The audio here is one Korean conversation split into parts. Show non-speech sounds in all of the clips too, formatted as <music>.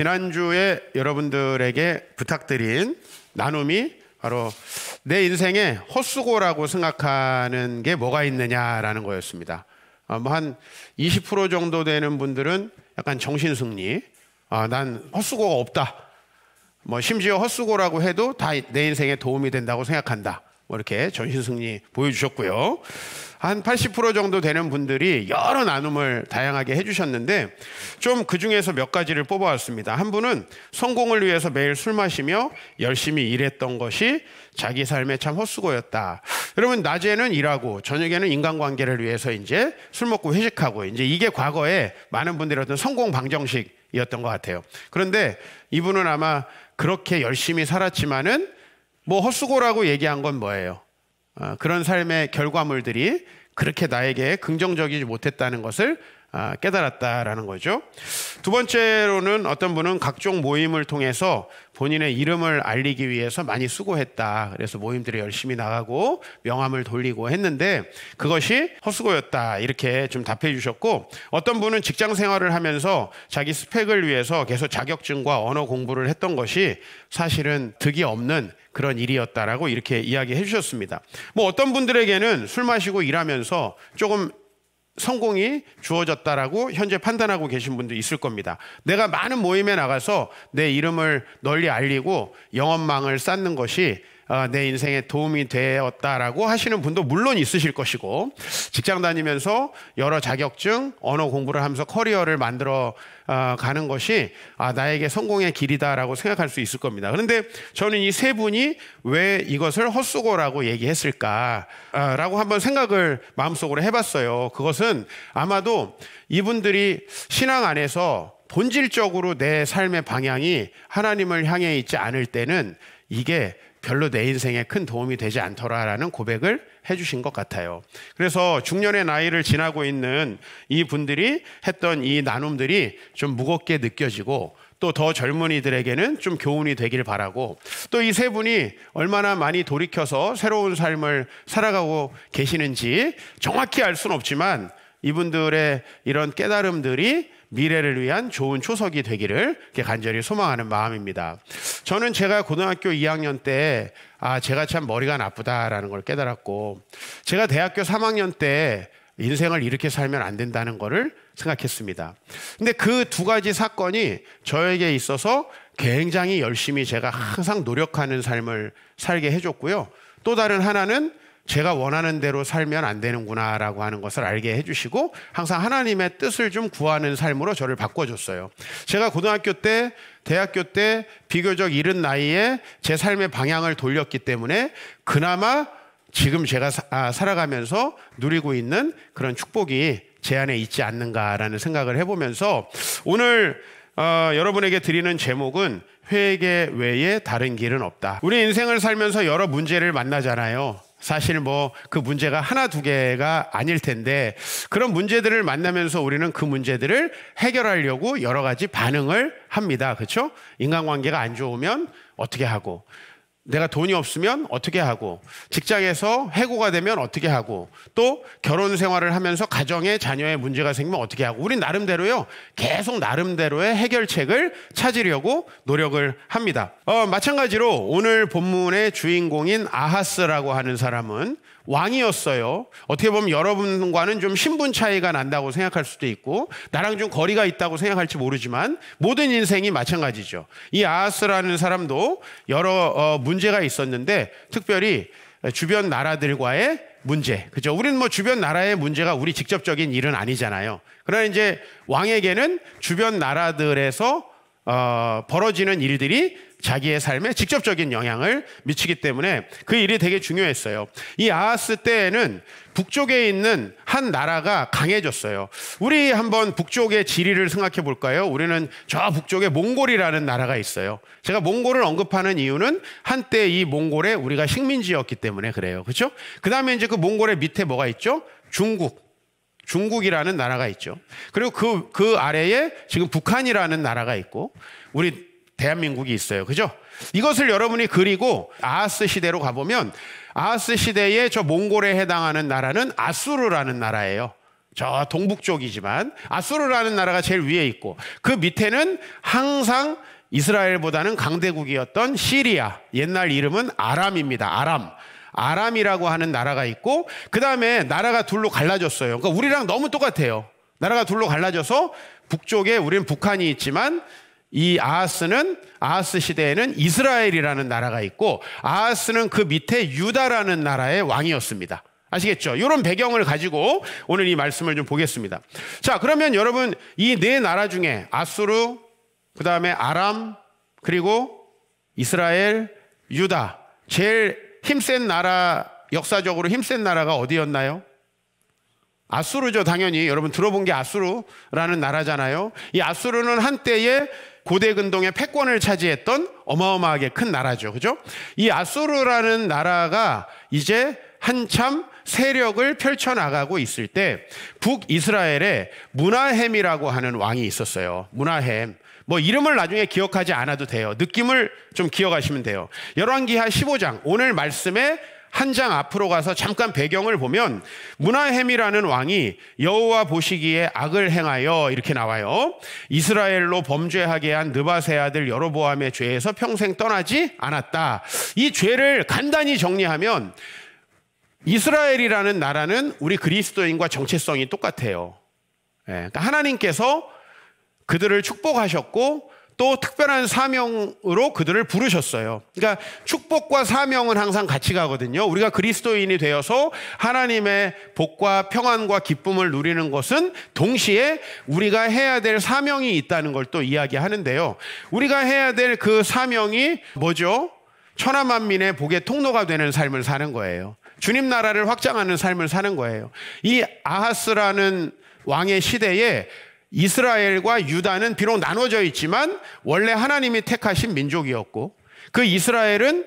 지난주에 여러분들에게 부탁드린 나눔이 바로 내 인생에 헛수고라고 생각하는 게 뭐가 있느냐라는 거였습니다. 아, 뭐한 20% 정도 되는 분들은 약간 정신승리, 아, 난 헛수고가 없다. 뭐 심지어 헛수고라고 해도 다 내 인생에 도움이 된다고 생각한다. 뭐 이렇게 전신승리 보여주셨고요. 한 80% 정도 되는 분들이 여러 나눔을 다양하게 해주셨는데 좀 그 중에서 몇 가지를 뽑아왔습니다. 한 분은 성공을 위해서 매일 술 마시며 열심히 일했던 것이 자기 삶의 참 헛수고였다. 여러분 낮에는 일하고 저녁에는 인간관계를 위해서 이제 술 먹고 회식하고 이제 이게 과거에 많은 분들이 어떤 성공 방정식이었던 것 같아요. 그런데 이분은 아마 그렇게 열심히 살았지만은 뭐 헛수고라고 얘기한 건 뭐예요? 어, 그런 삶의 결과물들이 그렇게 나에게 긍정적이지 못했다는 것을 어, 깨달았다라는 거죠. 두 번째로는 어떤 분은 각종 모임을 통해서 본인의 이름을 알리기 위해서 많이 수고했다. 그래서 모임들이 열심히 나가고 명함을 돌리고 했는데 그것이 허수고였다 이렇게 좀 답해 주셨고 어떤 분은 직장 생활을 하면서 자기 스펙을 위해서 계속 자격증과 언어 공부를 했던 것이 사실은 득이 없는 그런 일이었다라고 이렇게 이야기해 주셨습니다. 뭐 어떤 분들에게는 술 마시고 일하면서 조금 성공이 주어졌다라고 현재 판단하고 계신 분도 있을 겁니다. 내가 많은 모임에 나가서 내 이름을 널리 알리고 영업망을 쌓는 것이 아, 내 인생에 도움이 되었다라고 하시는 분도 물론 있으실 것이고 직장 다니면서 여러 자격증, 언어 공부를 하면서 커리어를 만들어 아, 가는 것이 아, 나에게 성공의 길이다라고 생각할 수 있을 겁니다. 그런데 저는 이 세 분이 왜 이것을 헛수고라고 얘기했을까라고 한번 생각을 마음속으로 해봤어요. 그것은 아마도 이분들이 신앙 안에서 본질적으로 내 삶의 방향이 하나님을 향해 있지 않을 때는 이게 별로 내 인생에 큰 도움이 되지 않더라라는 고백을 해주신 것 같아요. 그래서 중년의 나이를 지나고 있는 이 분들이 했던 이 나눔들이 좀 무겁게 느껴지고 또 더 젊은이들에게는 좀 교훈이 되길 바라고 또 이 세 분이 얼마나 많이 돌이켜서 새로운 삶을 살아가고 계시는지 정확히 알 수는 없지만 이분들의 이런 깨달음들이 미래를 위한 좋은 초석이 되기를 간절히 소망하는 마음입니다. 저는 제가 고등학교 2학년 때 아, 제가 참 머리가 나쁘다라는 걸 깨달았고 제가 대학교 3학년 때 인생을 이렇게 살면 안 된다는 것을 생각했습니다. 근데 그 두 가지 사건이 저에게 있어서 굉장히 열심히 제가 항상 노력하는 삶을 살게 해줬고요. 또 다른 하나는 제가 원하는 대로 살면 안 되는구나라고 하는 것을 알게 해주시고 항상 하나님의 뜻을 좀 구하는 삶으로 저를 바꿔줬어요. 제가 고등학교 때, 대학교 때 비교적 이른 나이에 제 삶의 방향을 돌렸기 때문에 그나마 지금 제가 사, 아, 살아가면서 누리고 있는 그런 축복이 제 안에 있지 않는가라는 생각을 해보면서 오늘 어, 여러분에게 드리는 제목은 회개 외에 다른 길은 없다. 우리 인생을 살면서 여러 문제를 만나잖아요. 사실 뭐 그 문제가 하나 두 개가 아닐 텐데 그런 문제들을 만나면서 우리는 그 문제들을 해결하려고 여러 가지 반응을 합니다. 그렇죠? 인간관계가 안 좋으면 어떻게 하고 내가 돈이 없으면 어떻게 하고 직장에서 해고가 되면 어떻게 하고 또 결혼 생활을 하면서 가정에 자녀의 문제가 생기면 어떻게 하고 우린 나름대로요 계속 나름대로의 해결책을 찾으려고 노력을 합니다 어, 마찬가지로 오늘 본문의 주인공인 아하스라고 하는 사람은 왕이었어요. 어떻게 보면 여러분과는 좀 신분 차이가 난다고 생각할 수도 있고 나랑 좀 거리가 있다고 생각할지 모르지만 모든 인생이 마찬가지죠. 이 아하스라는 사람도 여러 어, 문제가 있었는데 특별히 주변 나라들과의 문제. 그죠? 우리는 뭐 주변 나라의 문제가 우리 직접적인 일은 아니잖아요. 그러나 이제 왕에게는 주변 나라들에서 어, 벌어지는 일들이 자기의 삶에 직접적인 영향을 미치기 때문에 그 일이 되게 중요했어요. 이 아하스 때에는 북쪽에 있는 한 나라가 강해졌어요. 우리 한번 북쪽의 지리를 생각해 볼까요? 우리는 저 북쪽에 몽골이라는 나라가 있어요. 제가 몽골을 언급하는 이유는 한때 이 몽골에 우리가 식민지였기 때문에 그래요. 그렇죠? 그다음에 이제 그 몽골의 밑에 뭐가 있죠? 중국. 중국이라는 나라가 있죠. 그리고 그, 그 아래에 지금 북한이라는 나라가 있고, 우리 대한민국이 있어요. 그죠? 이것을 여러분이 그리고 아하스 시대로 가보면 아하스 시대에 저 몽골에 해당하는 나라는 아수르라는 나라예요. 저 동북쪽이지만 아수르라는 나라가 제일 위에 있고 그 밑에는 항상 이스라엘보다는 강대국이었던 시리아 옛날 이름은 아람입니다. 아람. 아람이라고 하는 나라가 있고 그 다음에 나라가 둘로 갈라졌어요. 그러니까 우리랑 너무 똑같아요. 나라가 둘로 갈라져서 북쪽에 우리는 북한이 있지만 이 아하스는 아하스 시대에는 이스라엘이라는 나라가 있고 아하스는 그 밑에 유다라는 나라의 왕이었습니다. 아시겠죠? 이런 배경을 가지고 오늘 이 말씀을 좀 보겠습니다. 자, 그러면 여러분 이 네 나라 중에 아수르, 그 다음에 아람, 그리고 이스라엘, 유다 제일 힘센 나라 역사적으로 힘센 나라가 어디였나요? 아수르죠, 당연히. 여러분 들어본 게 아수르라는 나라잖아요. 이 아수르는 한때에 고대 근동의 패권을 차지했던 어마어마하게 큰 나라죠. 그죠? 이 아수르라는 나라가 이제 한참 세력을 펼쳐나가고 있을 때 북이스라엘에 문하햄이라고 하는 왕이 있었어요. 문하햄. 뭐 이름을 나중에 기억하지 않아도 돼요. 느낌을 좀 기억하시면 돼요. 열왕기하 15장 오늘 말씀에 한장 앞으로 가서 잠깐 배경을 보면 문하햄이라는 왕이 여호와 보시기에 악을 행하여 이렇게 나와요. 이스라엘로 범죄하게 한 느바세 아들 여로보암의 죄에서 평생 떠나지 않았다. 이 죄를 간단히 정리하면 이스라엘이라는 나라는 우리 그리스도인과 정체성이 똑같아요. 예, 그러니까 하나님께서 그들을 축복하셨고 또 특별한 사명으로 그들을 부르셨어요. 그러니까 축복과 사명은 항상 같이 가거든요. 우리가 그리스도인이 되어서 하나님의 복과 평안과 기쁨을 누리는 것은 동시에 우리가 해야 될 사명이 있다는 걸 또 이야기하는데요. 우리가 해야 될 그 사명이 뭐죠? 천하만민의 복의 통로가 되는 삶을 사는 거예요. 주님 나라를 확장하는 삶을 사는 거예요. 이 아하스라는 왕의 시대에 이스라엘과 유다는 비록 나눠져 있지만 원래 하나님이 택하신 민족이었고 그 이스라엘은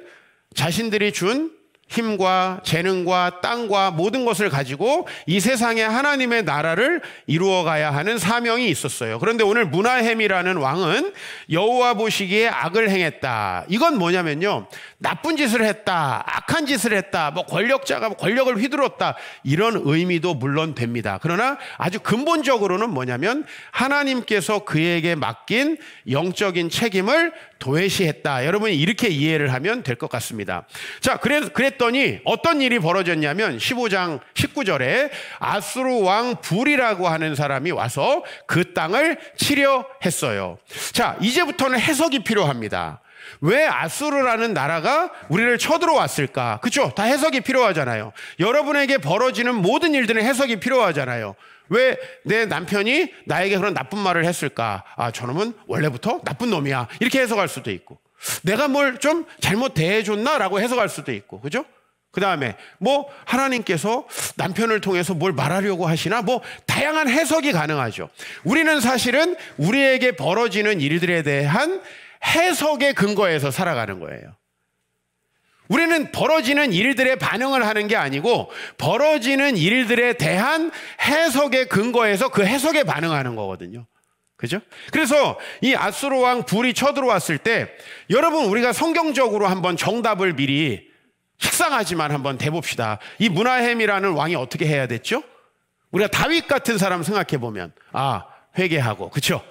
자신들이 준 힘과 재능과 땅과 모든 것을 가지고 이 세상에 하나님의 나라를 이루어 가야 하는 사명이 있었어요. 그런데 오늘 문하햄이라는 왕은 여호와 보시기에 악을 행했다. 이건 뭐냐면요. 나쁜 짓을 했다, 악한 짓을 했다, 뭐 권력자가 권력을 휘둘렀다, 이런 의미도 물론 됩니다. 그러나 아주 근본적으로는 뭐냐면 하나님께서 그에게 맡긴 영적인 책임을 도외시했다. 여러분이 이렇게 이해를 하면 될 것 같습니다. 자, 그래, 그랬더니 어떤 일이 벌어졌냐면 15장 19절에 아수르 왕 불이라고 하는 사람이 와서 그 땅을 치려 했어요. 자, 이제부터는 해석이 필요합니다. 왜 아수르라는 나라가 우리를 쳐들어왔을까? 그쵸? 다 해석이 필요하잖아요. 여러분에게 벌어지는 모든 일들은 해석이 필요하잖아요. 왜 내 남편이 나에게 그런 나쁜 말을 했을까? 아, 저놈은 원래부터 나쁜 놈이야. 이렇게 해석할 수도 있고. 내가 뭘 좀 잘못 대해줬나? 라고 해석할 수도 있고. 그죠? 그 다음에 뭐 하나님께서 남편을 통해서 뭘 말하려고 하시나 뭐 다양한 해석이 가능하죠. 우리는 사실은 우리에게 벌어지는 일들에 대한 해석의 근거에서 살아가는 거예요. 우리는 벌어지는 일들의 반응을 하는 게 아니고 벌어지는 일들에 대한 해석의 근거에서 그 해석에 반응하는 거거든요. 그죠? 그래서 이 아수르 왕 불이 쳐들어왔을 때 여러분 우리가 성경적으로 한번 정답을 미리 식상하지만 한번 대봅시다. 이 문하햄이라는 왕이 어떻게 해야 됐죠? 우리가 다윗 같은 사람 생각해 보면 아 회개하고 그렇죠?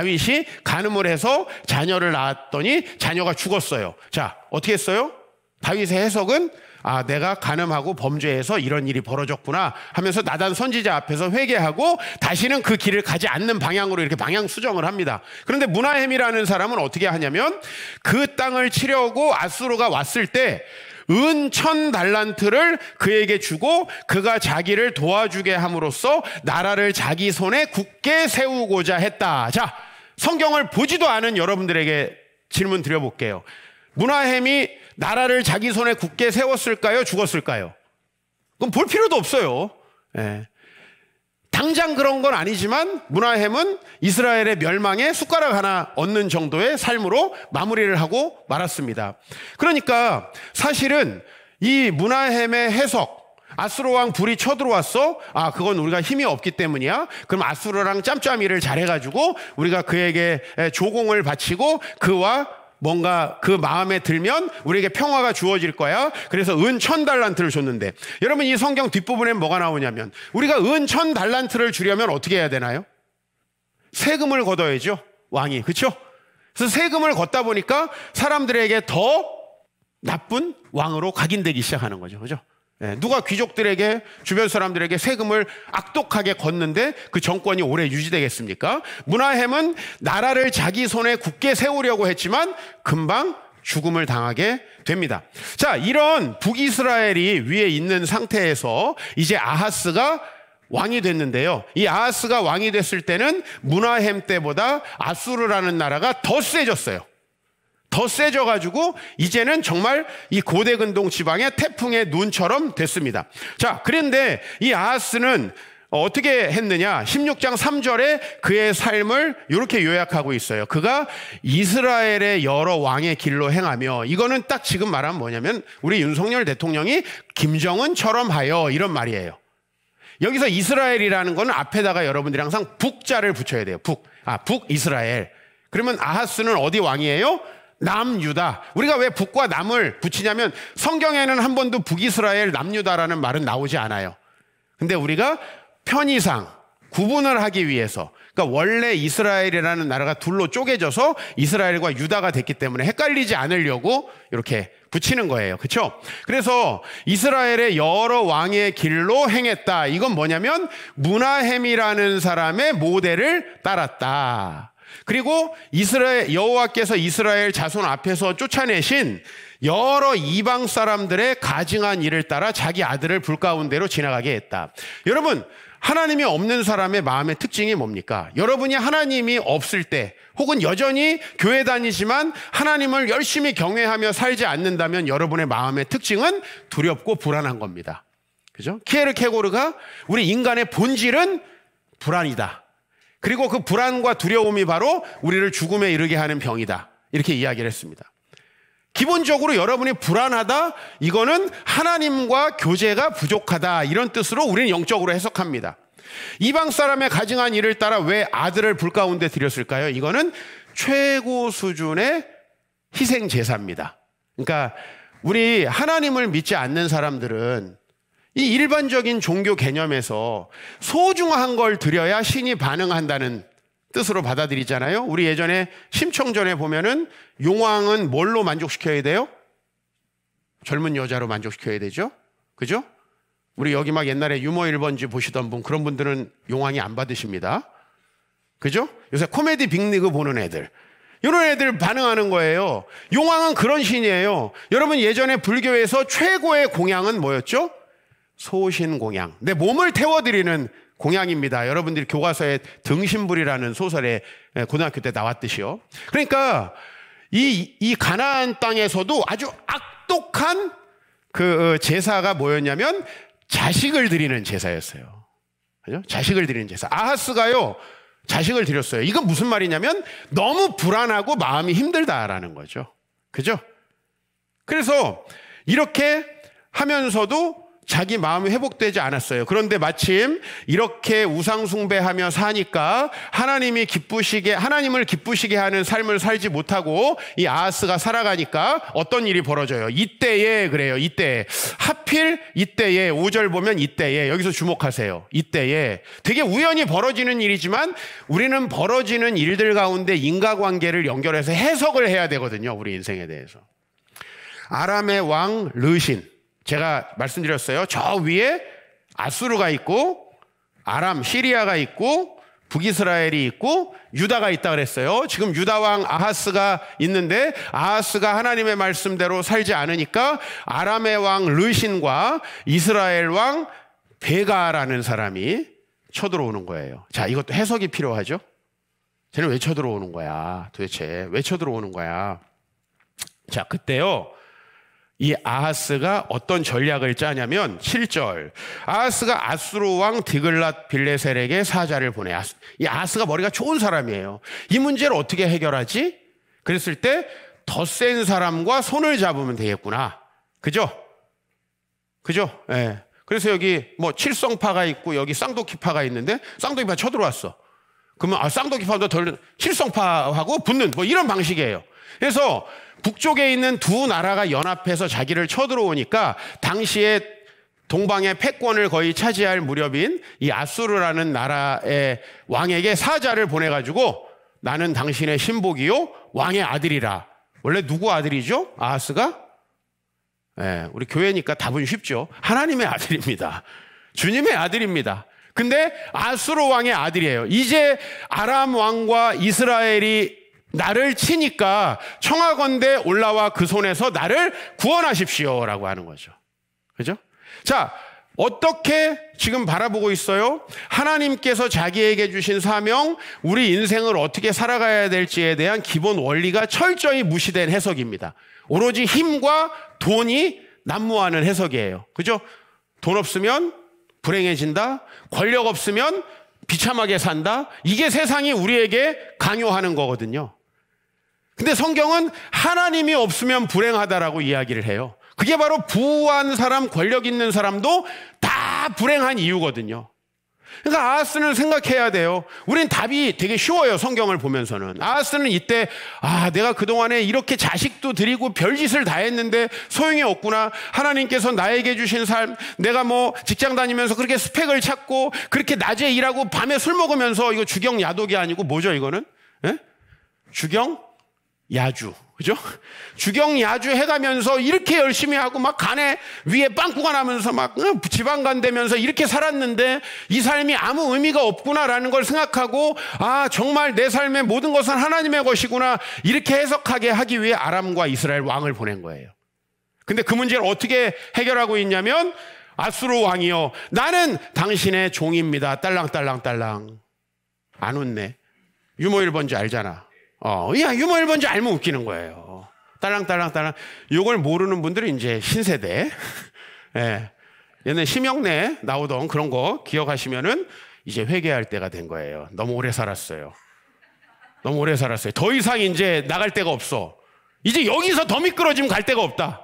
다윗이 간음을 해서 자녀를 낳았더니 자녀가 죽었어요. 자, 어떻게 했어요? 다윗의 해석은 아, 내가 간음하고 범죄해서 이런 일이 벌어졌구나 하면서 나단 선지자 앞에서 회개하고 다시는 그 길을 가지 않는 방향으로 이렇게 방향 수정을 합니다. 그런데 문하햄이라는 사람은 어떻게 하냐면 그 땅을 치려고 아수로가 왔을 때 은천 달란트를 그에게 주고 그가 자기를 도와주게 함으로써 나라를 자기 손에 굳게 세우고자 했다. 자, 성경을 보지도 않은 여러분들에게 질문 드려볼게요. 문화햄이 나라를 자기 손에 굳게 세웠을까요? 죽었을까요? 그럼 볼 필요도 없어요. 예. 당장 그런 건 아니지만 문화햄은 이스라엘의 멸망에 숟가락 하나 얻는 정도의 삶으로 마무리를 하고 말았습니다. 그러니까 사실은 이 문화햄의 해석, 아수르 왕 불이 쳐들어왔어? 아, 그건 우리가 힘이 없기 때문이야. 그럼 아수르랑 짬짬이를 잘해가지고 우리가 그에게 조공을 바치고 그와 뭔가 그 마음에 들면 우리에게 평화가 주어질 거야. 그래서 은천 달란트를 줬는데 여러분 이 성경 뒷부분에 뭐가 나오냐면 우리가 은천 달란트를 주려면 어떻게 해야 되나요? 세금을 걷어야죠. 왕이. 그렇죠? 그래서 세금을 걷다 보니까 사람들에게 더 나쁜 왕으로 각인되기 시작하는 거죠. 그죠? 예, 누가 귀족들에게 주변 사람들에게 세금을 악독하게 걷는데 그 정권이 오래 유지되겠습니까? 문화햄은 나라를 자기 손에 굳게 세우려고 했지만 금방 죽음을 당하게 됩니다. 자, 이런 북이스라엘이 위에 있는 상태에서 이제 아하스가 왕이 됐는데요. 이 아하스가 왕이 됐을 때는 문하햄 때보다 아수르라는 나라가 더 세졌어요. 더 세져가지고 이제는 정말 이 고대 근동 지방의 태풍의 눈처럼 됐습니다. 자, 그런데 이 아하스는 어떻게 했느냐? 16장 3절에 그의 삶을 이렇게 요약하고 있어요. 그가 이스라엘의 여러 왕의 길로 행하며 이거는 딱 지금 말하면 뭐냐면 우리 윤석열 대통령이 김정은처럼 하여 이런 말이에요. 여기서 이스라엘이라는 건 앞에다가 여러분들이 항상 북자를 붙여야 돼요. 북. 아, 북 이스라엘. 그러면 아하스는 어디 왕이에요? 남유다. 우리가 왜 북과 남을 붙이냐면 성경에는 한 번도 북이스라엘 남유다라는 말은 나오지 않아요. 근데 우리가 편의상 구분을 하기 위해서 그러니까 원래 이스라엘이라는 나라가 둘로 쪼개져서 이스라엘과 유다가 됐기 때문에 헷갈리지 않으려고 이렇게 붙이는 거예요. 그렇죠? 그래서 이스라엘의 여러 왕의 길로 행했다. 이건 뭐냐면 문하햄이라는 사람의 모델을 따랐다. 그리고 이스라엘 여호와께서 이스라엘 자손 앞에서 쫓아내신 여러 이방 사람들의 가증한 일을 따라 자기 아들을 불 가운데로 지나가게 했다. 여러분, 하나님이 없는 사람의 마음의 특징이 뭡니까? 여러분이 하나님이 없을 때 혹은 여전히 교회 다니지만 하나님을 열심히 경외하며 살지 않는다면 여러분의 마음의 특징은 두렵고 불안한 겁니다. 그죠? 키에르케고르가 우리 인간의 본질은 불안이다. 그리고 그 불안과 두려움이 바로 우리를 죽음에 이르게 하는 병이다. 이렇게 이야기를 했습니다. 기본적으로 여러분이 불안하다, 이거는 하나님과 교제가 부족하다, 이런 뜻으로 우리는 영적으로 해석합니다. 이방 사람의 가증한 일을 따라 왜 아들을 불 가운데 드렸을까요? 이거는 최고 수준의 희생제사입니다. 그러니까 우리 하나님을 믿지 않는 사람들은 이 일반적인 종교 개념에서 소중한 걸 드려야 신이 반응한다는 뜻으로 받아들이잖아요. 우리 예전에 심청전에 보면은 용왕은 뭘로 만족시켜야 돼요? 젊은 여자로 만족시켜야 되죠. 그죠? 우리 여기 막 옛날에 유머 1번지 보시던 분 그런 분들은 용왕이 안 받으십니다. 그죠? 요새 코미디 빅리그 보는 애들. 이런 애들 반응하는 거예요. 용왕은 그런 신이에요. 여러분 예전에 불교에서 최고의 공양은 뭐였죠? 소신 공양. 내 몸을 태워드리는 공양입니다. 여러분들이 교과서에 등신불이라는 소설에 예, 고등학교 때 나왔듯이요. 그러니까 이, 이 가나안 땅에서도 아주 악독한 그 어, 제사가 뭐였냐면 자식을 드리는 제사였어요. 그죠? 자식을 드리는 제사. 아하스가요, 자식을 드렸어요. 이건 무슨 말이냐면 너무 불안하고 마음이 힘들다라는 거죠. 그죠? 그래서 이렇게 하면서도 자기 마음이 회복되지 않았어요. 그런데 마침 이렇게 우상숭배하며 사니까 하나님이 기쁘시게, 하나님을 기쁘시게 하는 삶을 살지 못하고 이 아하스가 살아가니까 어떤 일이 벌어져요. 이때에 그래요. 이때에. 하필 이때에, 5절 보면 이때에, 여기서 주목하세요. 이때에. 되게 우연히 벌어지는 일이지만 우리는 벌어지는 일들 가운데 인과관계를 연결해서 해석을 해야 되거든요. 우리 인생에 대해서. 아람의 왕 르신. 제가 말씀드렸어요. 저 위에 아수르가 있고 아람, 시리아가 있고 북이스라엘이 있고 유다가 있다 그랬어요. 지금 유다 왕 아하스가 있는데 아하스가 하나님의 말씀대로 살지 않으니까 아람의 왕 르신과 이스라엘 왕 베가라는 사람이 쳐들어오는 거예요. 자, 이것도 해석이 필요하죠. 쟤는 왜 쳐들어오는 거야? 도대체 왜 쳐들어오는 거야? 자, 그때요. 이 아하스가 어떤 전략을 짜냐면 7절 아하스가 아수로 왕 디글랏 빌레셀에게 사자를 보내 이 아하스가 머리가 좋은 사람이에요 이 문제를 어떻게 해결하지? 그랬을 때 더 센 사람과 손을 잡으면 되겠구나 그죠? 그죠? 예. 네. 그래서 여기 뭐 칠성파가 있고 여기 쌍도키파가 있는데 쌍도키파 쳐들어왔어 그러면 아 쌍도키파보다 덜 칠성파하고 붙는 뭐 이런 방식이에요 그래서 북쪽에 있는 두 나라가 연합해서 자기를 쳐들어오니까 당시에 동방의 패권을 거의 차지할 무렵인 이 아수르라는 나라의 왕에게 사자를 보내가지고 나는 당신의 신복이요 왕의 아들이라. 원래 누구 아들이죠? 아하스가? 예, 우리 교회니까 답은 쉽죠. 하나님의 아들입니다. 주님의 아들입니다. 근데 아수르 왕의 아들이에요. 이제 아람 왕과 이스라엘이 나를 치니까 청하건대 올라와 그 손에서 나를 구원하십시오라고 하는 거죠. 그죠? 자, 어떻게 지금 바라보고 있어요? 하나님께서 자기에게 주신 사명, 우리 인생을 어떻게 살아가야 될지에 대한 기본 원리가 철저히 무시된 해석입니다. 오로지 힘과 돈이 난무하는 해석이에요. 그죠? 돈 없으면 불행해진다. 권력 없으면 비참하게 산다. 이게 세상이 우리에게 강요하는 거거든요. 근데 성경은 하나님이 없으면 불행하다라고 이야기를 해요. 그게 바로 부한 사람, 권력 있는 사람도 다 불행한 이유거든요. 그러니까 아하스는 생각해야 돼요. 우린 답이 되게 쉬워요. 성경을 보면서는. 아하스는 이때 아, 내가 그동안에 이렇게 자식도 드리고 별짓을 다 했는데 소용이 없구나. 하나님께서 나에게 주신 삶, 내가 뭐 직장 다니면서 그렇게 스펙을 찾고 그렇게 낮에 일하고 밤에 술 먹으면서 이거 주경 야독이 아니고 뭐죠, 이거는? 예? 주경 야주. 그죠? 주경 야주 해가면서 이렇게 열심히 하고 막 간에 위에 빵꾸가 나면서 막 지방간 되면서 이렇게 살았는데 이 삶이 아무 의미가 없구나라는 걸 생각하고 아, 정말 내 삶의 모든 것은 하나님의 것이구나 이렇게 해석하게 하기 위해 아람과 이스라엘 왕을 보낸 거예요. 근데 그 문제를 어떻게 해결하고 있냐면 아수르 왕이요. 나는 당신의 종입니다. 딸랑딸랑딸랑. 안 웃네. 유머 1번지 알잖아. 어, 야, 유머 1번지 알면 웃기는 거예요. 딸랑딸랑딸랑. 요걸 모르는 분들은 이제 신세대. <laughs> 예. 옛날 심형래 나오던 그런 거 기억하시면은 이제 회개할 때가 된 거예요. 너무 오래 살았어요. 너무 오래 살았어요. 더 이상 이제 나갈 데가 없어. 이제 여기서 더 미끄러지면 갈 데가 없다.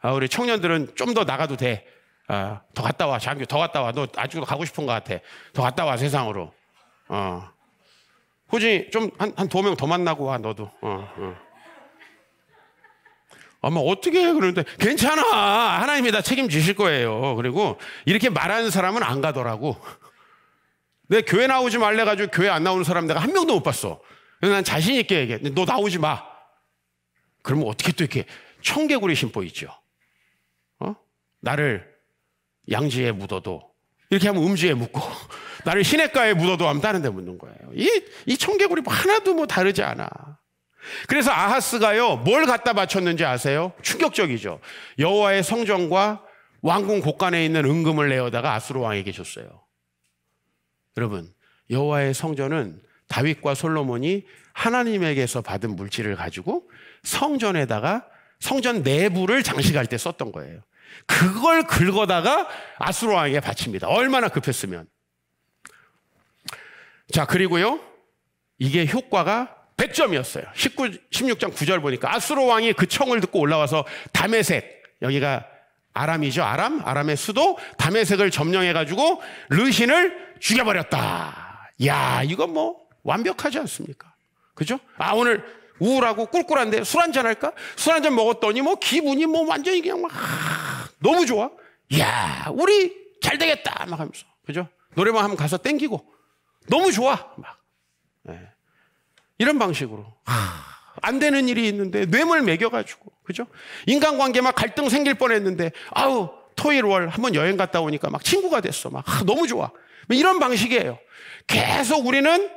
아, 우리 청년들은 좀 더 나가도 돼. 아, 더 갔다 와. 장교, 더 갔다 와. 너 아직도 가고 싶은 것 같아. 더 갔다 와, 세상으로. 어. 굳이 좀 한, 한 두 명 더 만나고 와, 너도. 어, 어. 아마 어떻게 해? 그러는데, 괜찮아. 하나님이 다 책임지실 거예요. 그리고 이렇게 말하는 사람은 안 가더라고. 내 교회 나오지 말래가지고 교회 안 나오는 사람 내가 한 명도 못 봤어. 그래서 난 자신있게 얘기해. 너 나오지 마. 그러면 어떻게 또 이렇게 청개구리 심보 있죠? 어? 나를 양지에 묻어도 이렇게 하면 음주에 묻고 나를 시냇가에 묻어도 하면 다른 데 묻는 거예요. 이, 이 청개구리 뭐 하나도 뭐 다르지 않아. 그래서 아하스가요 뭘 갖다 바쳤는지 아세요? 충격적이죠. 여호와의 성전과 왕궁 곳간에 있는 은금을 내어다가 아수르 왕에게 줬어요. 여러분 여호와의 성전은 다윗과 솔로몬이 하나님에게서 받은 물질을 가지고 성전에다가 성전 내부를 장식할 때 썼던 거예요. 그걸 긁어다가 아수로 왕에게 바칩니다. 얼마나 급했으면. 자, 그리고요. 이게 효과가 100점이었어요. 19, 16장 9절 보니까 아수로 왕이 그 청을 듣고 올라와서 담에색 여기가 아람이죠. 아람? 아람의 수도 담에색을 점령해 가지고 르신을 죽여 버렸다. 야, 이건뭐 완벽하지 않습니까? 그죠? 아, 오늘 우울하고 꿀꿀한데 술 한잔 할까? 술 한잔 먹었더니 뭐 기분이 뭐 완전히 그냥 막 하, 너무 좋아. 야, 우리 잘 되겠다 막 하면서. 그죠? 노래방 하면 가서 땡기고 너무 좋아. 막. 네. 이런 방식으로. 하. 안 되는 일이 있는데 뇌물 매겨가지고 그죠? 인간관계 막 갈등 생길 뻔했는데 아우 토일월 요 한번 여행 갔다 오니까 막 친구가 됐어 막 하, 너무 좋아 뭐 이런 방식이에요. 계속 우리는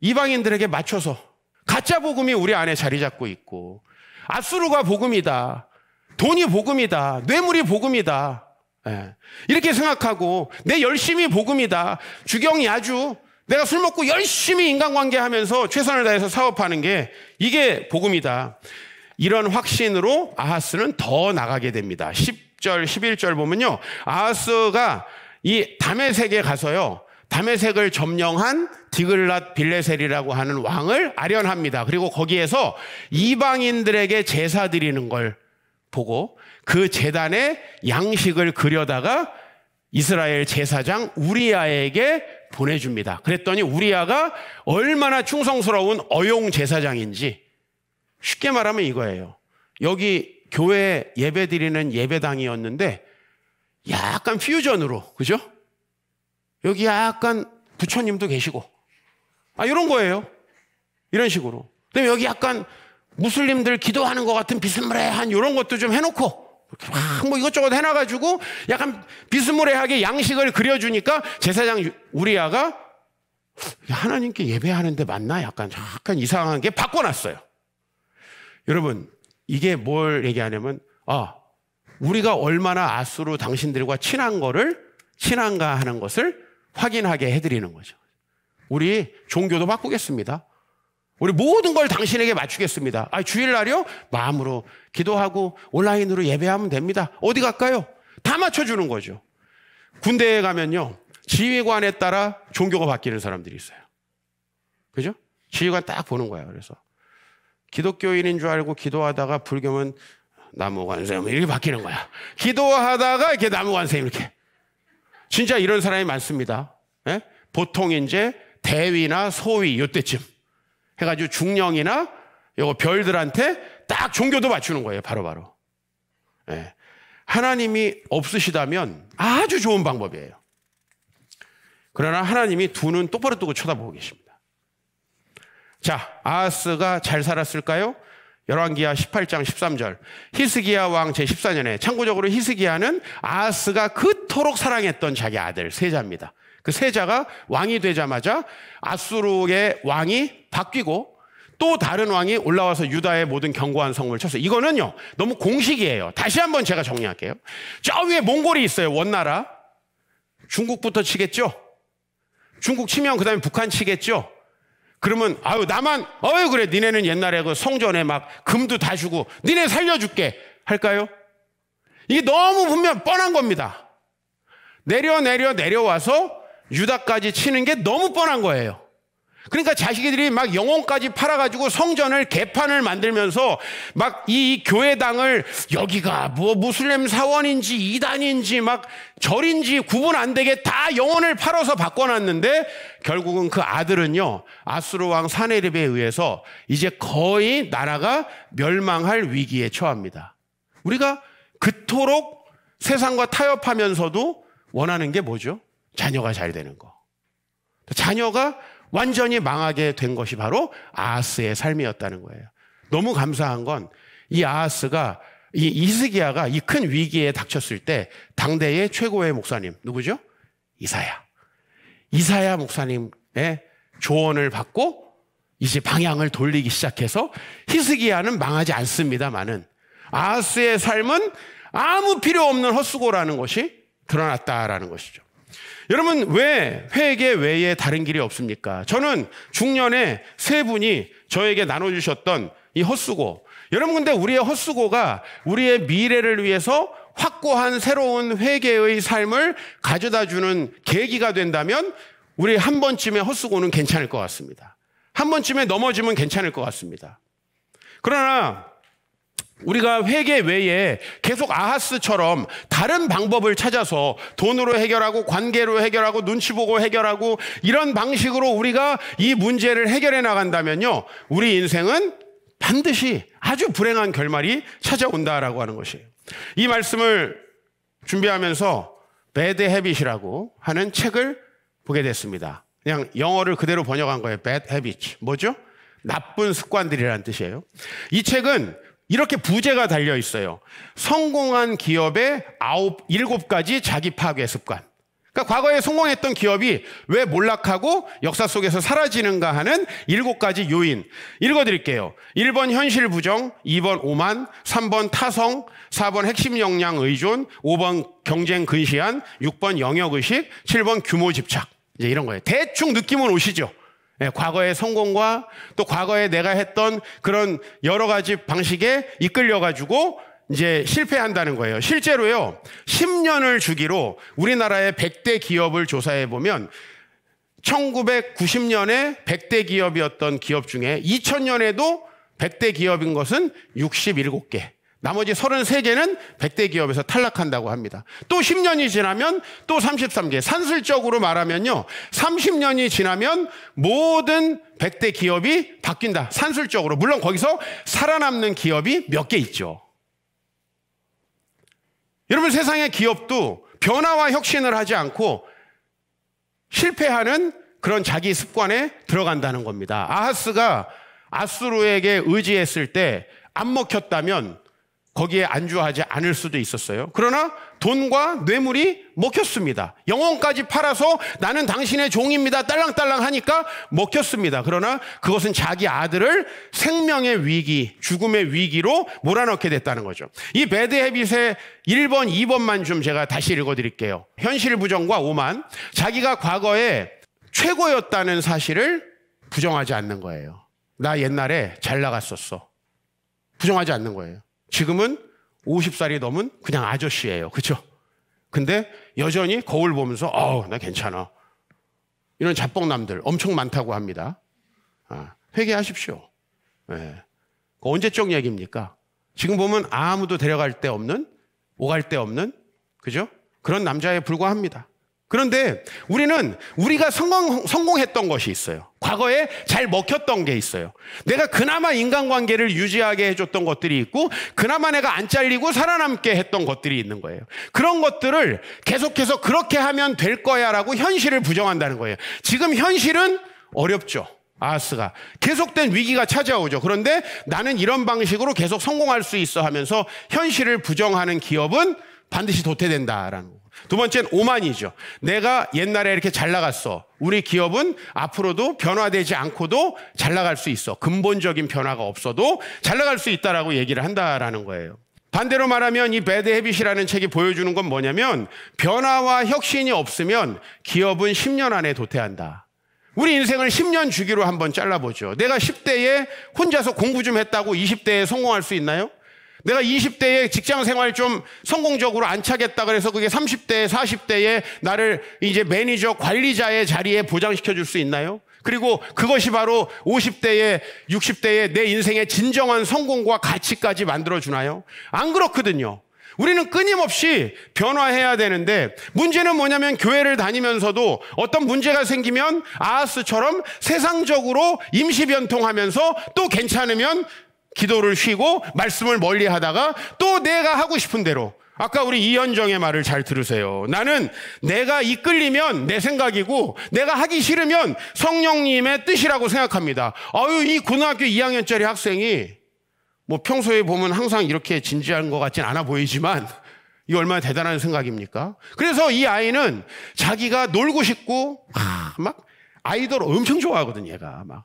이방인들에게 맞춰서 가짜 복음이 우리 안에 자리 잡고 있고 압수루가 복음이다. 돈이 복음이다. 뇌물이 복음이다. 예. 이렇게 생각하고 내 열심히 복음이다. 주경이 아주 내가 술 먹고 열심히 인간관계 하면서 최선을 다해서 사업하는 게 이게 복음이다. 이런 확신으로 아하스는 더 나가게 됩니다. 10절, 11절 보면요. 아하스가 이 담의 세계에 가서요. 다메색을 점령한 디글랏 빌레셀이라고 하는 왕을 아련합니다. 그리고 거기에서 이방인들에게 제사 드리는 걸 보고 그재단의 양식을 그려다가 이스라엘 제사장 우리아에게 보내줍니다. 그랬더니 우리아가 얼마나 충성스러운 어용 제사장인지 쉽게 말하면 이거예요. 여기 교회 예배 드리는 예배당이었는데 약간 퓨전으로, 그죠? 여기 약간 부처님도 계시고 아 이런 거예요. 이런 식으로. 그럼 여기 약간 무슬림들 기도하는 것 같은 비스무레한 이런 것도 좀 해놓고 막뭐 이것저것 해놔가지고 약간 비스무레하게 양식을 그려주니까 제사장 우리아가 하나님께 예배하는데 맞나 약간 약간 이상한 게 바꿔놨어요. 여러분 이게 뭘 얘기하냐면 아 우리가 얼마나 아수로 당신들과 친한 거를 친한가 하는 것을 확인하게 해드리는 거죠. 우리 종교도 바꾸겠습니다. 우리 모든 걸 당신에게 맞추겠습니다. 아, 주일날이요? 마음으로 기도하고 온라인으로 예배하면 됩니다. 어디 갈까요? 다 맞춰주는 거죠. 군대에 가면요. 지휘관에 따라 종교가 바뀌는 사람들이 있어요. 그죠? 지휘관 딱 보는 거예요 그래서 기독교인인 줄 알고 기도하다가 불경은 나무관세음 이렇게 바뀌는 거야. 기도하다가 이렇게 나무관세음 이렇게. 진짜 이런 사람이 많습니다. 예? 보통 이제 대위나 소위 요때쯤 해가지고 중령이나 요거 별들한테 딱 종교도 맞추는 거예요. 바로바로. 바로. 예. 하나님이 없으시다면 아주 좋은 방법이에요. 그러나 하나님이 두 눈 똑바로 뜨고 쳐다보고 계십니다. 자, 아하스가 잘 살았을까요? 열왕기하 18장 13절. 히스기야 왕 제14년에 참고적으로 히스기야는 아하스가 그토록 사랑했던 자기 아들 세자입니다. 그 세자가 왕이 되자마자 아수르의 왕이 바뀌고 또 다른 왕이 올라와서 유다의 모든 견고한 성을 쳤어요. 이거는요. 너무 공식이에요. 다시 한번 제가 정리할게요. 저 위에 몽골이 있어요. 원나라. 중국부터 치겠죠. 중국 치면 그다음에 북한 치겠죠. 그러면 아유 나만 어유 그래 니네는 옛날에 그 성전에 막 금도 다 주고 니네 살려줄게 할까요? 이게 너무 분명 뻔한 겁니다. 내려 내려 내려와서 유다까지 치는 게 너무 뻔한 거예요. 그러니까 자식들이 막 영혼까지 팔아가지고 성전을 개판을 만들면서 막 이 교회당을 여기가 뭐 무슬림 사원인지 이단인지 막 절인지 구분 안 되게 다 영혼을 팔아서 바꿔놨는데 결국은 그 아들은요 아수르 왕 사네립에 의해서 이제 거의 나라가 멸망할 위기에 처합니다. 우리가 그토록 세상과 타협하면서도 원하는 게 뭐죠? 자녀가 잘 되는 거. 자녀가 완전히 망하게 된 것이 바로 아하스의 삶이었다는 거예요. 너무 감사한 건 이 아하스가 이 이스기야가 이 큰 위기에 닥쳤을 때 당대의 최고의 목사님 누구죠? 이사야. 이사야 목사님의 조언을 받고 이제 방향을 돌리기 시작해서 히스기야는 망하지 않습니다만은 아하스의 삶은 아무 필요 없는 헛수고라는 것이 드러났다라는 것이죠. 여러분 왜회계 외에 다른 길이 없습니까? 저는 중년에 세 분이 저에게 나눠주셨던 이 헛수고 여러분 근데 우리의 헛수고가 우리의 미래를 위해서 확고한 새로운 회개의 삶을 가져다 주는 계기가 된다면 우리 한 번쯤의 헛수고는 괜찮을 것 같습니다. 한 번쯤에 넘어지면 괜찮을 것 같습니다. 그러나 우리가 회계 외에 계속 아하스처럼 다른 방법을 찾아서 돈으로 해결하고 관계로 해결하고 눈치 보고 해결하고 이런 방식으로 우리가 이 문제를 해결해 나간다면요. 우리 인생은 반드시 아주 불행한 결말이 찾아온다라고 하는 것이에요. 이 말씀을 준비하면서 배드 헤빗이라고 하는 책을 보게 됐습니다. 그냥 영어를 그대로 번역한 거예요. bad h a b i t 뭐죠? 나쁜 습관들이라는 뜻이에요. 이 책은 이렇게 부제가 달려 있어요. 성공한 기업의 아홉, 일곱 가지 자기 파괴 습관. 그러니까 과거에 성공했던 기업이 왜 몰락하고 역사 속에서 사라지는가 하는 일곱 가지 요인. 읽어드릴게요. 1번 현실 부정, 2번 오만, 3번 타성, 4번 핵심 역량 의존, 5번 경쟁 근시한, 6번 영역의식, 7번 규모 집착. 이제 이런 거예요. 대충 느낌은 오시죠? 예, 과거의 성공과 또 과거에 내가 했던 그런 여러 가지 방식에 이끌려가지고 이제 실패한다는 거예요. 실제로요, 10년을 주기로 우리나라의 100대 기업을 조사해 보면 1990년에 100대 기업이었던 기업 중에 2000년에도 100대 기업인 것은 67개. 나머지 33개는 100대 기업에서 탈락한다고 합니다. 또 10년이 지나면 또 33개. 산술적으로 말하면요. 30년이 지나면 모든 100대 기업이 바뀐다. 산술적으로. 물론 거기서 살아남는 기업이 몇 개 있죠. 여러분 세상의 기업도 변화와 혁신을 하지 않고 실패하는 그런 자기 습관에 들어간다는 겁니다. 아하스가 아수르에게 의지했을 때 안 먹혔다면 거기에 안주하지 않을 수도 있었어요. 그러나 돈과 뇌물이 먹혔습니다. 영혼까지 팔아서 나는 당신의 종입니다. 딸랑딸랑 하니까 먹혔습니다. 그러나 그것은 자기 아들을 생명의 위기, 죽음의 위기로 몰아넣게 됐다는 거죠. 이 배드 헤빗의 1번, 2번만 좀 제가 다시 읽어드릴게요. 현실 부정과 오만. 자기가 과거에 최고였다는 사실을 부정하지 않는 거예요. 나 옛날에 잘 나갔었어. 부정하지 않는 거예요. 지금은 50살이 넘은 그냥 아저씨예요. 그렇죠? 근데 여전히 거울 보면서 어우 나 괜찮아. 이런 자뻑남들 엄청 많다고 합니다. 아, 회개하십시오. 네. 예. 그 언제적 얘기입니까? 지금 보면 아무도 데려갈 데 없는, 오갈 데 없는, 그죠? 그런 남자에 불과합니다. 그런데 우리는 우리가 성공, 성공했던 것이 있어요. 과거에 잘 먹혔던 게 있어요. 내가 그나마 인간관계를 유지하게 해줬던 것들이 있고, 그나마 내가 안 잘리고 살아남게 했던 것들이 있는 거예요. 그런 것들을 계속해서 그렇게 하면 될 거야 라고 현실을 부정한다는 거예요. 지금 현실은 어렵죠. 아하스가 계속된 위기가 찾아오죠. 그런데 나는 이런 방식으로 계속 성공할 수 있어 하면서 현실을 부정하는 기업은 반드시 도태된다라는 두 번째는 오만이죠. 내가 옛날에 이렇게 잘 나갔어. 우리 기업은 앞으로도 변화되지 않고도 잘 나갈 수 있어. 근본적인 변화가 없어도 잘 나갈 수 있다라고 얘기를 한다라는 거예요. 반대로 말하면 이 배드 헤빗이라는 책이 보여주는 건 뭐냐면 변화와 혁신이 없으면 기업은 10년 안에 도태한다. 우리 인생을 10년 주기로 한번 잘라보죠. 내가 10대에 혼자서 공부 좀 했다고 20대에 성공할 수 있나요? 내가 20대에 직장 생활 좀 성공적으로 안 차겠다 그래서 그게 30대, 40대에 나를 이제 매니저 관리자의 자리에 보장시켜 줄 수 있나요? 그리고 그것이 바로 50대에 60대에 내 인생의 진정한 성공과 가치까지 만들어 주나요? 안 그렇거든요. 우리는 끊임없이 변화해야 되는데 문제는 뭐냐면 교회를 다니면서도 어떤 문제가 생기면 아하스처럼 세상적으로 임시변통하면서 또 괜찮으면 기도를 쉬고 말씀을 멀리 하다가 또 내가 하고 싶은 대로 아까 우리 이현정의 말을 잘 들으세요. 나는 내가 이끌리면 내 생각이고 내가 하기 싫으면 성령님의 뜻이라고 생각합니다. 아유, 이 고등학교 2학년짜리 학생이 뭐 평소에 보면 항상 이렇게 진지한 것 같진 않아 보이지만 이 얼마나 대단한 생각입니까? 그래서 이 아이는 자기가 놀고 싶고 막 아이돌 엄청 좋아하거든 얘가 막.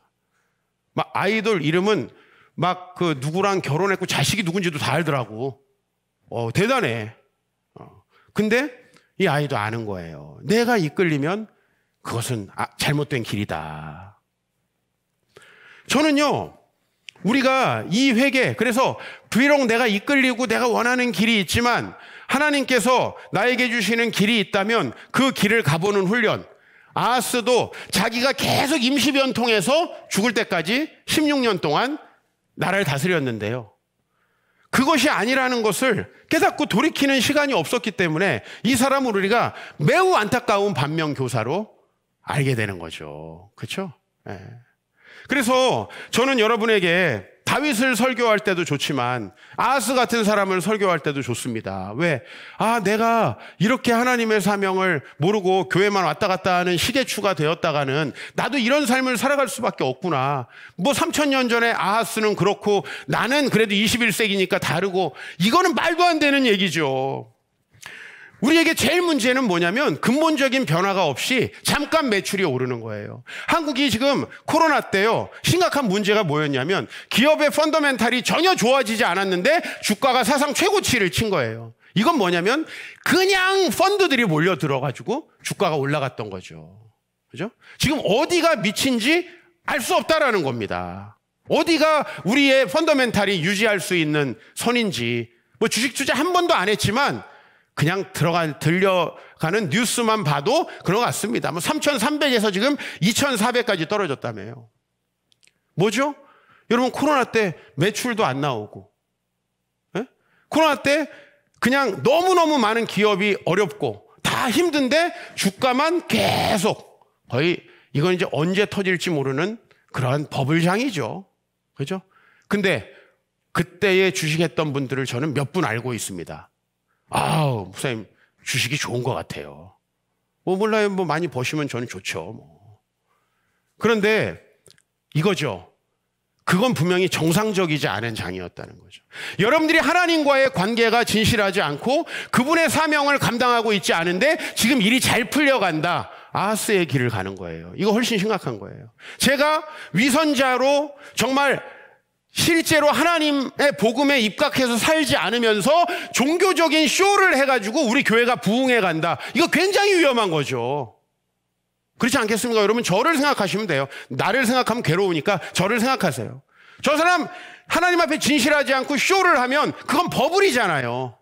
막 아이돌 이름은 막그 누구랑 결혼했고 자식이 누군지도 다 알더라고. 어, 대단해. 어. 근데 이 아이도 아는 거예요. 내가 이끌리면 그것은 아, 잘못된 길이다. 저는요, 우리가 이 회개, 그래서 비록 내가 이끌리고 내가 원하는 길이 있지만 하나님께서 나에게 주시는 길이 있다면 그 길을 가보는 훈련. 아스도 자기가 계속 임시변통해서 죽을 때까지 16년 동안 나라를 다스렸는데요. 그것이 아니라는 것을 깨닫고 돌이키는 시간이 없었기 때문에 이 사람을 우리가 매우 안타까운 반면 교사로 알게 되는 거죠. 그렇죠? 예. 그래서 저는 여러분에게 다윗을 설교할 때도 좋지만 아스 같은 사람을 설교할 때도 좋습니다. 왜? 아, 내가 이렇게 하나님의 사명을 모르고 교회만 왔다 갔다 하는 시계추가 되었다가는 나도 이런 삶을 살아갈 수밖에 없구나. 뭐3천년 전에 아스는 그렇고 나는 그래도 21세기니까 다르고 이거는 말도 안 되는 얘기죠. 우리에게 제일 문제는 뭐냐면 근본적인 변화가 없이 잠깐 매출이 오르는 거예요. 한국이 지금 코로나 때요. 심각한 문제가 뭐였냐면 기업의 펀더멘탈이 전혀 좋아지지 않았는데 주가가 사상 최고치를 친 거예요. 이건 뭐냐면 그냥 펀드들이 몰려 들어가지고 주가가 올라갔던 거죠. 그죠? 지금 어디가 미친지 알 수 없다라는 겁니다. 어디가 우리의 펀더멘탈이 유지할 수 있는 선인지 뭐 주식 투자 한 번도 안 했지만 그냥 들어가, 들려가는 뉴스만 봐도 그런 것 같습니다. 뭐 3,300에서 지금 2,400까지 떨어졌다며요. 뭐죠? 여러분, 코로나 때 매출도 안 나오고, 에? 예? 코로나 때 그냥 너무너무 많은 기업이 어렵고, 다 힘든데 주가만 계속 거의 이건 이제 언제 터질지 모르는 그러한 버블장이죠. 그죠? 근데 그때에 주식했던 분들을 저는 몇 분 알고 있습니다. 아우, 목사님, 주식이 좋은 것 같아요. 뭐, 몰라요. 뭐, 많이 버시면 저는 좋죠. 뭐. 그런데 이거죠. 그건 분명히 정상적이지 않은 장이었다는 거죠. 여러분들이 하나님과의 관계가 진실하지 않고 그분의 사명을 감당하고 있지 않은데 지금 일이 잘 풀려간다. 아하스의 길을 가는 거예요. 이거 훨씬 심각한 거예요. 제가 위선자로 정말 실제로 하나님의 복음에 입각해서 살지 않으면서 종교적인 쇼를 해가지고 우리 교회가 부흥해 간다. 이거 굉장히 위험한 거죠. 그렇지 않겠습니까? 여러분, 저를 생각하시면 돼요. 나를 생각하면 괴로우니까 저를 생각하세요. 저 사람 하나님 앞에 진실하지 않고 쇼를 하면 그건 버블이잖아요.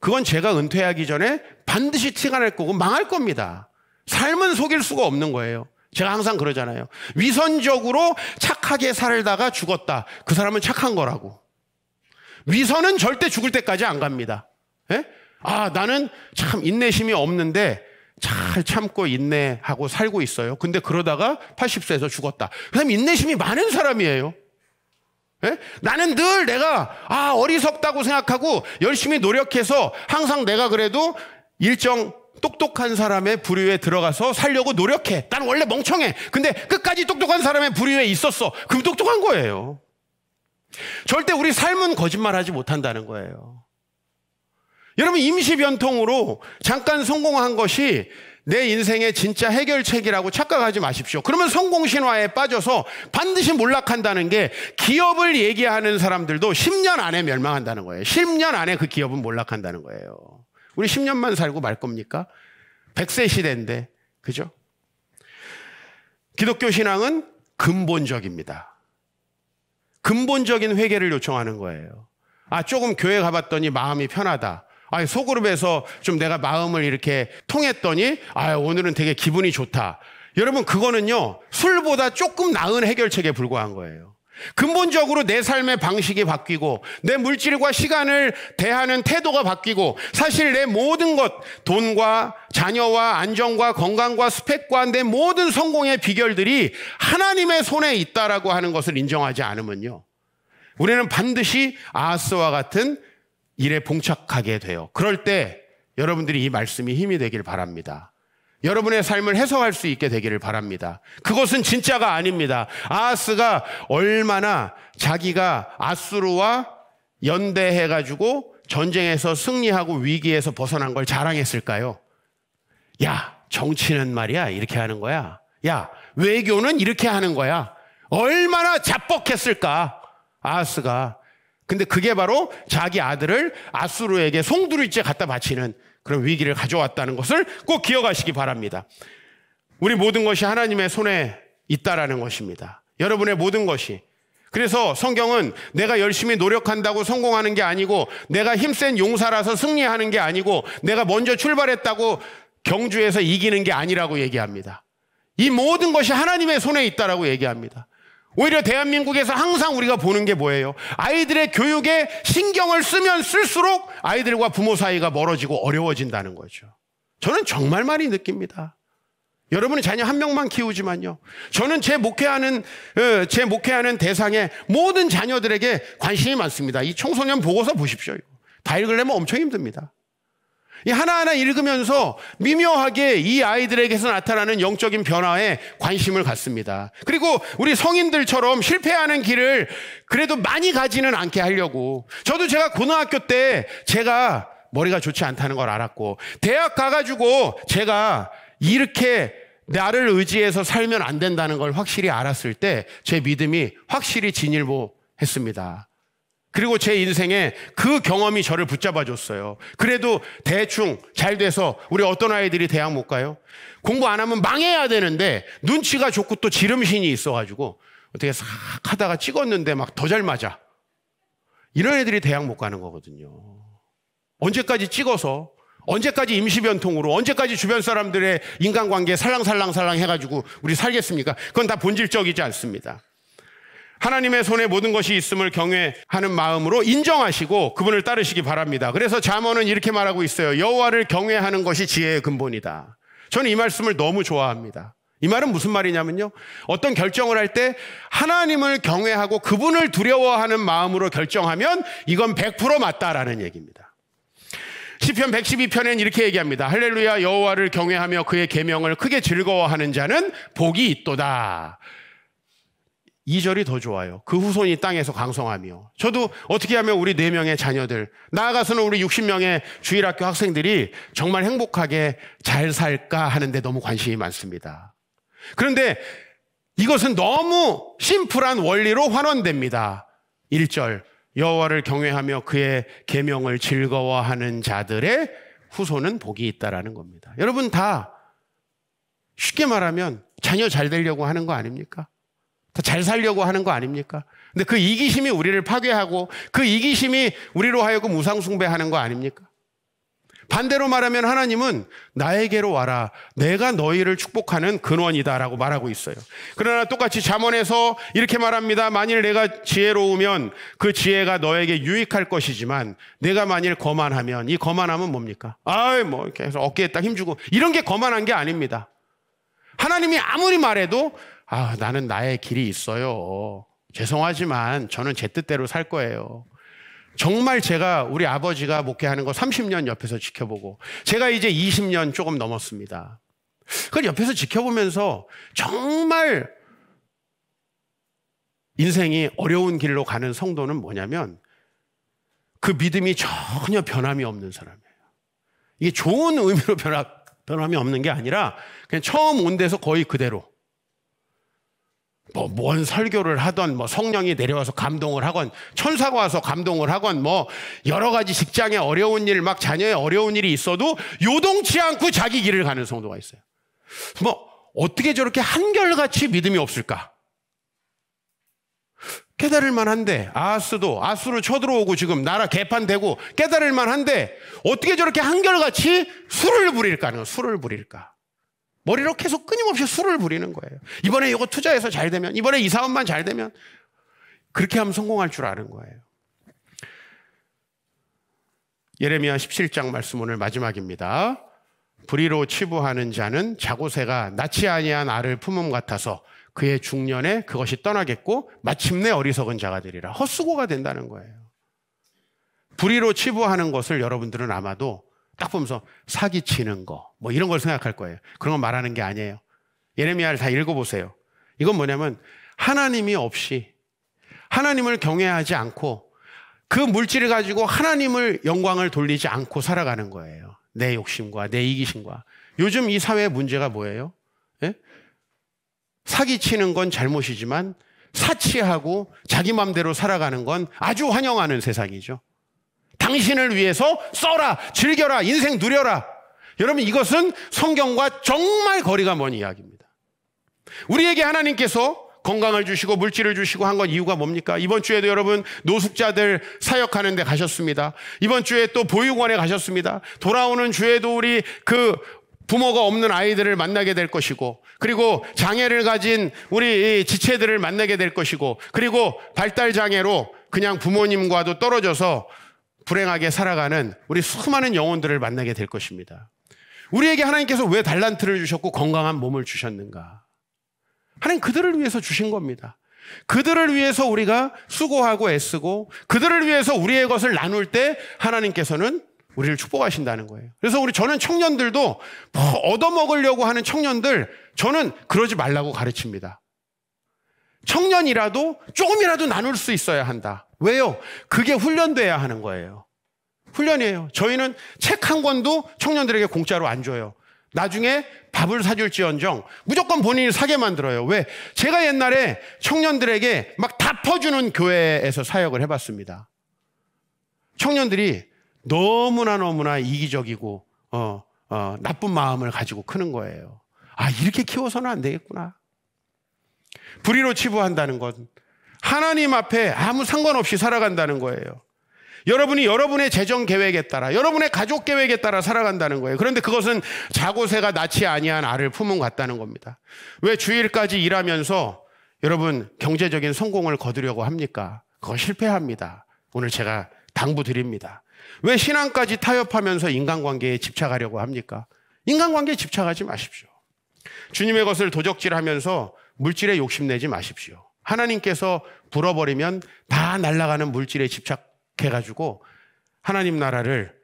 그건 제가 은퇴하기 전에 반드시 티가 날 거고 망할 겁니다. 삶은 속일 수가 없는 거예요. 제가 항상 그러잖아요. 위선적으로 착하게 살다가 죽었다. 그 사람은 착한 거라고. 위선은 절대 죽을 때까지 안 갑니다. 예? 아, 나는 참 인내심이 없는데 잘 참고 인내하고 살고 있어요. 근데 그러다가 80세에서 죽었다. 그 사람 인내심이 많은 사람이에요. 예? 나는 늘 내가 아, 어리석다고 생각하고 열심히 노력해서 항상 내가 그래도 일정 똑똑한 사람의 부류에 들어가서 살려고 노력해. 난 원래 멍청해. 근데 끝까지 똑똑한 사람의 부류에 있었어. 그럼 똑똑한 거예요. 절대 우리 삶은 거짓말하지 못한다는 거예요. 여러분 임시변통으로 잠깐 성공한 것이 내 인생의 진짜 해결책이라고 착각하지 마십시오. 그러면 성공신화에 빠져서 반드시 몰락한다는 게 기업을 얘기하는 사람들도 10년 안에 멸망한다는 거예요. 10년 안에 그 기업은 몰락한다는 거예요. 우리 10년만 살고 말 겁니까? 100세 시대인데, 그죠? 기독교 신앙은 근본적입니다. 근본적인 회개를 요청하는 거예요. 아, 조금 교회 가봤더니 마음이 편하다. 아, 소그룹에서 좀 내가 마음을 이렇게 통했더니, 아, 오늘은 되게 기분이 좋다. 여러분, 그거는요, 술보다 조금 나은 해결책에 불과한 거예요. 근본적으로 내 삶의 방식이 바뀌고 내 물질과 시간을 대하는 태도가 바뀌고 사실 내 모든 것 돈과 자녀와 안정과 건강과 스펙과 내 모든 성공의 비결들이 하나님의 손에 있다라고 하는 것을 인정하지 않으면요. 우리는 반드시 아하스와 같은 일에 봉착하게 돼요. 그럴 때 여러분들이 이 말씀이 힘이 되길 바랍니다. 여러분의 삶을 해석할 수 있게 되기를 바랍니다. 그것은 진짜가 아닙니다. 아하스가 얼마나 자기가 아수르와 연대해가지고 전쟁에서 승리하고 위기에서 벗어난 걸 자랑했을까요? 야, 정치는 말이야. 이렇게 하는 거야. 야, 외교는 이렇게 하는 거야. 얼마나 자뻑했을까? 아하스가. 근데 그게 바로 자기 아들을 아수르에게 송두리째 갖다 바치는 그런 위기를 가져왔다는 것을 꼭 기억하시기 바랍니다. 우리 모든 것이 하나님의 손에 있다라는 것입니다. 여러분의 모든 것이. 그래서 성경은 내가 열심히 노력한다고 성공하는 게 아니고 내가 힘센 용사라서 승리하는 게 아니고 내가 먼저 출발했다고 경주에서 이기는 게 아니라고 얘기합니다. 이 모든 것이 하나님의 손에 있다라고 얘기합니다. 오히려 대한민국에서 항상 우리가 보는 게 뭐예요? 아이들의 교육에 신경을 쓰면 쓸수록 아이들과 부모 사이가 멀어지고 어려워진다는 거죠. 저는 정말 많이 느낍니다. 여러분이 자녀 한 명만 키우지만요. 저는 제 목회하는 어, 제 목회하는 대상의 모든 자녀들에게 관심이 많습니다. 이 청소년 보고서 보십시오. 다 읽으려면 엄청 힘듭니다. 하나하나 읽으면서 미묘하게 이 아이들에게서 나타나는 영적인 변화에 관심을 갖습니다. 그리고 우리 성인들처럼 실패하는 길을 그래도 많이 가지는 않게 하려고. 저도 제가 고등학교 때 제가 머리가 좋지 않다는 걸 알았고, 대학 가가지고 제가 이렇게 나를 의지해서 살면 안 된다는 걸 확실히 알았을 때 제 믿음이 확실히 진일보했습니다. 그리고 제 인생에 그 경험이 저를 붙잡아 줬어요. 그래도 대충 잘 돼서 우리 어떤 아이들이 대학 못 가요? 공부 안 하면 망해야 되는데 눈치가 좋고 또 지름신이 있어가지고 어떻게 싹 하다가 찍었는데 막 더 잘 맞아. 이런 애들이 대학 못 가는 거거든요. 언제까지 찍어서 언제까지 임시변통으로 언제까지 주변 사람들의 인간관계 살랑살랑살랑 해가지고 우리 살겠습니까? 그건 다 본질적이지 않습니다. 하나님의 손에 모든 것이 있음을 경외하는 마음으로 인정하시고 그분을 따르시기 바랍니다. 그래서 잠언은 이렇게 말하고 있어요. 여호와를 경외하는 것이 지혜의 근본이다. 저는 이 말씀을 너무 좋아합니다. 이 말은 무슨 말이냐면요. 어떤 결정을 할 때 하나님을 경외하고 그분을 두려워하는 마음으로 결정하면 이건 100% 맞다라는 얘기입니다. 시편 112편엔 이렇게 얘기합니다. 할렐루야 여호와를 경외하며 그의 계명을 크게 즐거워하는 자는 복이 있도다. 2절이더 좋아요. 그 후손이 땅에서 강성하며. 저도 어떻게 하면 우리 4명의 자녀들, 나아가서는 우리 60명의 주일학교 학생들이 정말 행복하게 잘 살까 하는데 너무 관심이 많습니다. 그런데 이것은 너무 심플한 원리로 환원됩니다. 1절. 여호와를 경외하며 그의 계명을 즐거워하는 자들의 후손은 복이 있다라는 겁니다. 여러분 다 쉽게 말하면 자녀 잘 되려고 하는 거 아닙니까? 더잘 살려고 하는 거 아닙니까? 근데 그 이기심이 우리를 파괴하고 그 이기심이 우리로 하여금 우상숭배하는 거 아닙니까? 반대로 말하면 하나님은 나에게로 와라. 내가 너희를 축복하는 근원이다라고 말하고 있어요. 그러나 똑같이 잠언에서 이렇게 말합니다. 만일 내가 지혜로우면 그 지혜가 너에게 유익할 것이지만 내가 만일 거만하면 이 거만함은 뭡니까? 아이 뭐 계속 어깨에 딱 힘주고 이런 게 거만한 게 아닙니다. 하나님이 아무리 말해도 아, 나는 나의 길이 있어요. 죄송하지만 저는 제 뜻대로 살 거예요. 정말 제가 우리 아버지가 목회하는 거 30년 옆에서 지켜보고 제가 이제 20년 조금 넘었습니다. 그걸 옆에서 지켜보면서 정말 인생이 어려운 길로 가는 성도는 뭐냐면 그 믿음이 전혀 변함이 없는 사람이에요. 이게 좋은 의미로 변함, 변함이 없는 게 아니라 그냥 처음 온 데서 거의 그대로. 뭐, 뭔 설교를 하던, 뭐, 성령이 내려와서 감동을 하건, 천사가 와서 감동을 하건, 뭐, 여러 가지 직장에 어려운 일, 막 자녀에 어려운 일이 있어도 요동치 않고 자기 길을 가는 성도가 있어요. 뭐, 어떻게 저렇게 한결같이 믿음이 없을까? 깨달을 만한데, 아스도, 아스로 쳐들어오고 지금 나라 개판되고 깨달을 만한데, 어떻게 저렇게 한결같이 술을 부릴까? 술을 부릴까? 머리로 계속 끊임없이 술을 부리는 거예요. 이번에 이거 투자해서 잘 되면, 이번에 이 사업만 잘 되면, 그렇게 하면 성공할 줄 아는 거예요. 예레미야 17장 말씀 오늘 마지막입니다. 불의로 치부하는 자는 자고새가 낳지 아니한 알을 품음 같아서 그의 중년에 그것이 떠나겠고 마침내 어리석은 자가 되리라. 헛수고가 된다는 거예요. 불의로 치부하는 것을 여러분들은 아마도 딱 보면서 사기치는 거, 뭐 이런 걸 생각할 거예요. 그런 거 말하는 게 아니에요. 예레미야를 다 읽어보세요. 이건 뭐냐면 하나님이 없이 하나님을 경외하지 않고 그 물질을 가지고 하나님을 영광을 돌리지 않고 살아가는 거예요. 내 욕심과 내 이기심과. 요즘 이 사회의 문제가 뭐예요? 예? 사기치는 건 잘못이지만 사치하고 자기 맘대로 살아가는 건 아주 환영하는 세상이죠. 당신을 위해서 써라, 즐겨라, 인생 누려라. 여러분 이것은 성경과 정말 거리가 먼 이야기입니다. 우리에게 하나님께서 건강을 주시고 물질을 주시고 한 건 이유가 뭡니까? 이번 주에도 여러분 노숙자들 사역하는 데 가셨습니다. 이번 주에 또 보육원에 가셨습니다. 돌아오는 주에도 우리 그 부모가 없는 아이들을 만나게 될 것이고, 그리고 장애를 가진 우리 지체들을 만나게 될 것이고, 그리고 발달 장애로 그냥 부모님과도 떨어져서 불행하게 살아가는 우리 수많은 영혼들을 만나게 될 것입니다. 우리에게 하나님께서 왜 달란트를 주셨고 건강한 몸을 주셨는가? 하나님 그들을 위해서 주신 겁니다. 그들을 위해서 우리가 수고하고 애쓰고 그들을 위해서 우리의 것을 나눌 때 하나님께서는 우리를 축복하신다는 거예요. 그래서 우리 저는 청년들도 뭐 얻어먹으려고 하는 청년들 저는 그러지 말라고 가르칩니다. 청년이라도 조금이라도 나눌 수 있어야 한다. 왜요? 그게 훈련돼야 하는 거예요. 훈련이에요. 저희는 책 한 권도 청년들에게 공짜로 안 줘요. 나중에 밥을 사줄지언정 무조건 본인이 사게 만들어요. 왜? 제가 옛날에 청년들에게 막 다 퍼주는 교회에서 사역을 해봤습니다. 청년들이 너무나 너무나 이기적이고 어, 어, 나쁜 마음을 가지고 크는 거예요. 아 이렇게 키워서는 안 되겠구나. 불의로 치부한다는 것, 하나님 앞에 아무 상관없이 살아간다는 거예요. 여러분이 여러분의 재정 계획에 따라 여러분의 가족 계획에 따라 살아간다는 거예요. 그런데 그것은 자고새가 낳지 아니한 알을 품은 같다는 겁니다. 왜 주일까지 일하면서 여러분 경제적인 성공을 거두려고 합니까? 그거 실패합니다. 오늘 제가 당부드립니다. 왜 신앙까지 타협하면서 인간관계에 집착하려고 합니까? 인간관계에 집착하지 마십시오. 주님의 것을 도적질하면서 물질에 욕심내지 마십시오. 하나님께서 불어버리면 다 날아가는 물질에 집착해가지고 하나님 나라를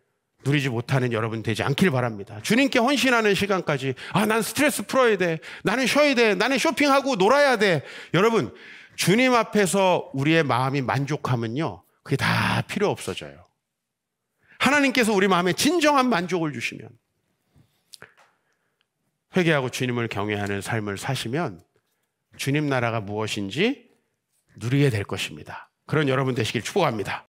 누리지 못하는 여러분 되지 않길 바랍니다. 주님께 헌신하는 시간까지, 아, 난 스트레스 풀어야 돼. 나는 쉬어야 돼. 나는 쇼핑하고 놀아야 돼. 여러분, 주님 앞에서 우리의 마음이 만족하면요. 그게 다 필요 없어져요. 하나님께서 우리 마음에 진정한 만족을 주시면, 회개하고 주님을 경외하는 삶을 사시면, 주님 나라가 무엇인지 누리게 될 것입니다. 그런 여러분 되시길 축복합니다.